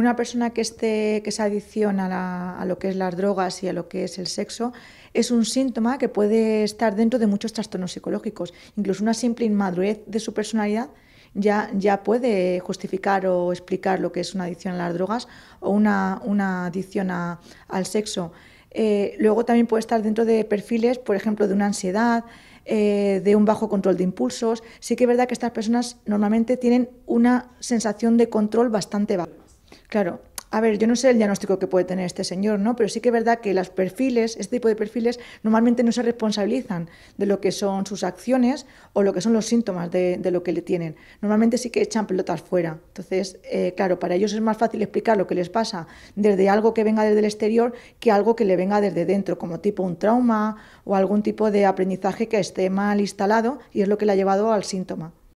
una persona que, esté, que se adicciona a, lo que es las drogas y a lo que es el sexo es un síntoma que puede estar dentro de muchos trastornos psicológicos. Incluso una simple inmadurez de su personalidad ya, puede justificar o explicar lo que es una adicción a las drogas o una, adicción al sexo. Eh, luego también puede estar dentro de perfiles, por ejemplo, de una ansiedad, eh, de un bajo control de impulsos. Sí que es verdad que estas personas normalmente tienen una sensación de control bastante baja. Claro, a ver, yo no sé el diagnóstico que puede tener este señor, ¿no? Pero sí que es verdad que los perfiles, este tipo de perfiles, normalmente no se responsabilizan de lo que son sus acciones o lo que son los síntomas de, lo que le tienen. Normalmente sí que echan pelotas fuera. Entonces, eh, claro, para ellos es más fácil explicar lo que les pasa desde algo que venga desde el exterior que algo que le venga desde dentro, como tipo un trauma o algún tipo de aprendizaje que esté mal instalado y es lo que le ha llevado al síntoma.